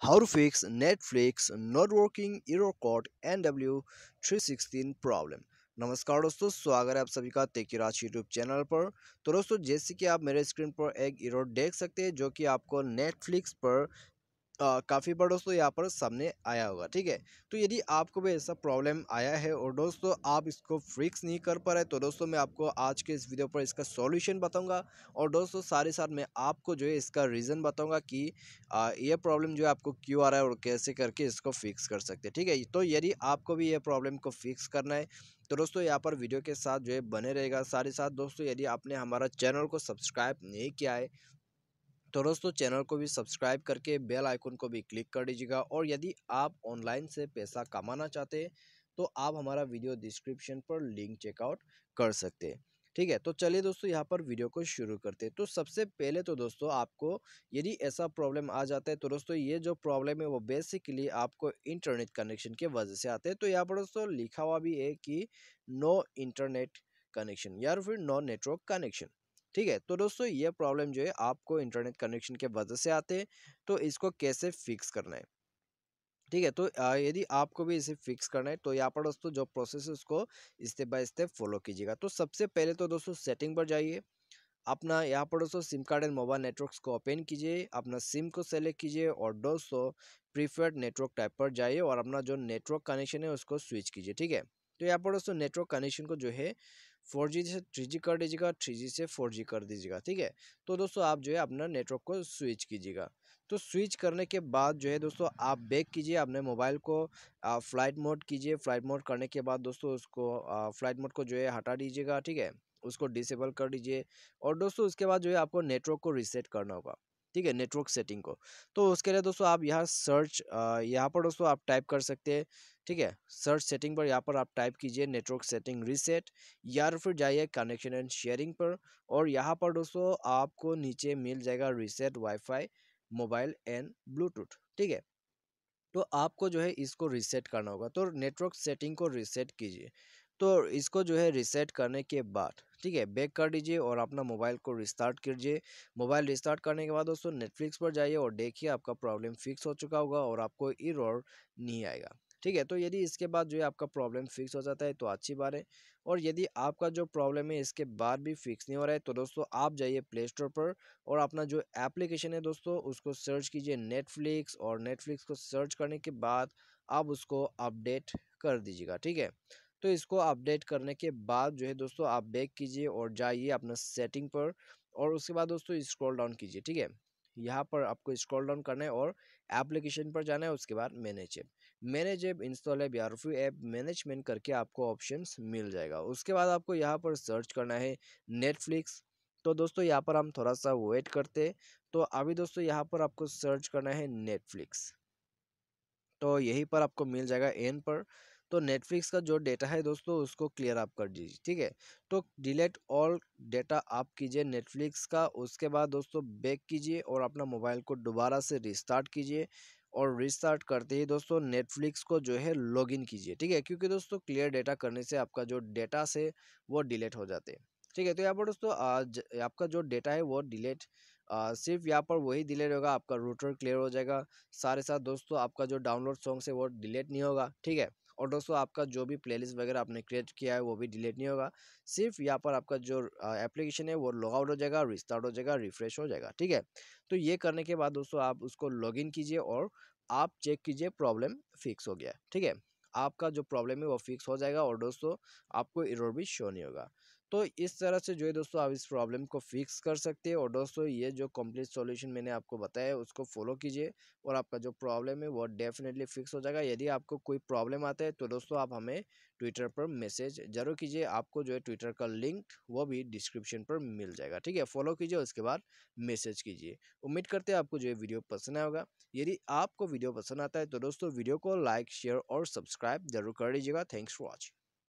How to fix Netflix not working error code NW problem. नमस्कार दोस्तों स्वागत है आप सभी का तेकी राज यूट्यूब चैनल पर तो दोस्तों जैसे कि आप मेरे स्क्रीन पर एक इरोड देख सकते हैं जो कि आपको नेटफ्लिक्स पर काफ़ी बार दोस्तों यहाँ पर सामने आया होगा ठीक है तो यदि आपको भी ऐसा प्रॉब्लम आया है और दोस्तों आप इसको फिक्स नहीं कर पा रहे तो दोस्तों मैं आपको आज के इस वीडियो पर इसका सॉल्यूशन बताऊंगा और दोस्तों सारे साथ मैं आपको जो है इसका रीज़न बताऊंगा कि आ, ये प्रॉब्लम जो है आपको क्यों आ रहा है और कैसे करके इसको फिक्स कर सकते हैं ठीक है तो यदि आपको भी ये प्रॉब्लम को फिक्स करना है तो दोस्तों यहाँ पर वीडियो के साथ जो है बने रहेगा सारे साथ दोस्तों यदि आपने हमारा चैनल को सब्सक्राइब नहीं किया है तो दोस्तों चैनल को भी सब्सक्राइब करके बेल आइकन को भी क्लिक कर दीजिएगा और यदि आप ऑनलाइन से पैसा कमाना चाहते हैं तो आप हमारा वीडियो डिस्क्रिप्शन पर लिंक चेकआउट कर सकते हैं ठीक है तो चलिए दोस्तों यहाँ पर वीडियो को शुरू करते हैं तो सबसे पहले तो दोस्तों आपको यदि ऐसा प्रॉब्लम आ जाता है तो दोस्तों ये जो प्रॉब्लम है वो बेसिकली आपको इंटरनेट कनेक्शन के वजह से आते हैं तो यहाँ पर दोस्तों लिखा हुआ भी है कि नो इंटरनेट कनेक्शन या फिर नो नेटवर्क कनेक्शन ठीक है तो दोस्तों ये प्रॉब्लम जो है आपको इंटरनेट कनेक्शन के वजह से आते हैं तो इसको कैसे फिक्स करना है ठीक है तो यदि आपको भी इसे फिक्स करना है तो यहाँ पर दोस्तों जो प्रोसेस है उसको स्टेप बाय स्टेप फॉलो कीजिएगा तो सबसे पहले तो दोस्तों सेटिंग पर जाइए अपना यहाँ पर दोस्तों SIM card and mobile networks को ओपन कीजिए अपना सिम को सेलेक्ट कीजिए और दोस्तों प्रीफर्ड नेटवर्क टाइप पर जाइए और अपना जो नेटवर्क कनेक्शन है उसको स्विच कीजिए ठीक है तो यहाँ पर दोस्तों नेटवर्क कनेक्शन को जो है फोर जी से थ्री जी कर दीजिएगा थ्री जी से फोर जी कर दीजिएगा ठीक है तो दोस्तों आप जो है अपना नेटवर्क को स्विच कीजिएगा तो स्विच करने के बाद जो है दोस्तों आप बैक कीजिए अपने मोबाइल को फ्लाइट मोड कीजिए फ्लाइट मोड करने के बाद दोस्तों उसको फ्लाइट मोड को जो है हटा दीजिएगा ठीक है उसको डिसेबल कर दीजिए और दोस्तों उसके बाद जो है आपको नेटवर्क को रीसेट करना होगा ठीक है नेटवर्क सेटिंग को तो उसके लिए दोस्तों आप यहाँ सर्च यहाँ पर दोस्तों आप टाइप कर सकते हैं ठीक है सर्च सेटिंग पर यहाँ पर आप टाइप कीजिए नेटवर्क सेटिंग रीसेट या फिर जाइए कनेक्शन एंड शेयरिंग पर और यहाँ पर दोस्तों आपको नीचे मिल जाएगा reset wifi mobile and Bluetooth ठीक है तो आपको जो है इसको रीसेट करना होगा तो नेटवर्क सेटिंग को रीसेट कीजिए तो इसको जो है रीसेट करने के बाद ठीक है बैक कर दीजिए और अपना मोबाइल को रिस्टार्ट कीजिए मोबाइल रिस्टार्ट करने के बाद दोस्तों नेटफ्लिक्स पर जाइए और देखिए आपका प्रॉब्लम फिक्स हो चुका होगा और आपको इरर नहीं आएगा ठीक है तो यदि इसके बाद जो है आपका प्रॉब्लम फिक्स हो जाता है तो अच्छी बात है और यदि आपका जो प्रॉब्लम है इसके बाद भी फिक्स नहीं हो रहा है तो दोस्तों आप जाइए प्ले स्टोर पर और अपना जो एप्लीकेशन है दोस्तों उसको सर्च कीजिए नेटफ्लिक्स और नेटफ्लिक्स को सर्च करने के बाद आप उसको अपडेट कर दीजिएगा ठीक है तो इसको अपडेट करने के बाद जो है दोस्तों आप बैक कीजिए और जाइए अपना सेटिंग पर और उसके बाद दोस्तों स्क्रॉल डाउन कीजिए ठीक है यहाँ पर आपको स्क्रॉल डाउन करना है और एप्लीकेशन पर जाना है उसके बाद manage app manage app install app या फिर ऐप मैनेजमेंट करके आपको ऑप्शंस मिल जाएगा उसके बाद आपको यहाँ पर सर्च करना है नेटफ्लिक्स तो दोस्तों यहाँ पर हम थोड़ा सा वेट करते तो अभी दोस्तों यहाँ पर आपको सर्च करना है नेटफ्लिक्स तो यही पर आपको मिल जाएगा एन पर तो नेटफ्लिक्स का जो डेटा है दोस्तों उसको क्लियर आप कर दीजिए ठीक है तो डिलीट ऑल डेटा आप कीजिए नेटफ्लिक्स का उसके बाद दोस्तों बैक कीजिए और अपना मोबाइल को दोबारा से रिस्टार्ट कीजिए और रिस्टार्ट करते ही दोस्तों नेटफ्लिक्स को जो है लॉगिन कीजिए ठीक है क्योंकि दोस्तों क्लियर डेटा करने से आपका जो डेटा से वो डिलीट हो जाते हैं ठीक है तो यहाँ पर दोस्तों आज आपका जो डेटा है वो डिलीट सिर्फ यहाँ पर वही डिलीट होगा आपका रूटर क्लियर हो जाएगा सारे साथ दोस्तों आपका जो डाउनलोड सॉन्ग्स है वो डिलीट नहीं होगा ठीक है और दोस्तों आपका जो भी प्लेलिस्ट वगैरह आपने क्रिएट किया है वो भी डिलीट नहीं होगा सिर्फ यहाँ पर आपका जो एप्लीकेशन है वो लॉग आउट हो जाएगा रिस्टार्ट हो जाएगा रिफ्रेश हो जाएगा ठीक है तो ये करने के बाद दोस्तों आप उसको लॉग इन कीजिए और आप चेक कीजिए प्रॉब्लम फिक्स हो गया ठीक है आपका जो प्रॉब्लम है वो फिक्स हो जाएगा और दोस्तों आपको इरोर भी शो नहीं होगा तो इस तरह से जो है दोस्तों आप इस प्रॉब्लम को फिक्स कर सकते हैं और दोस्तों ये जो कम्प्लीट सॉल्यूशन मैंने आपको बताया है उसको फॉलो कीजिए और आपका जो प्रॉब्लम है वो डेफिनेटली फिक्स हो जाएगा यदि आपको कोई प्रॉब्लम आता है तो दोस्तों आप हमें ट्विटर पर मैसेज जरूर कीजिए आपको जो है ट्विटर का लिंक वो भी डिस्क्रिप्शन पर मिल जाएगा ठीक है फॉलो कीजिए उसके बाद मैसेज कीजिए उम्मीद करते हैं आपको जो है वीडियो पसंद आएगा होगा यदि आपको वीडियो पसंद आता है तो दोस्तों वीडियो को लाइक शेयर और सब्सक्राइब जरूर कर लीजिएगा थैंक्स फॉर वॉचिंग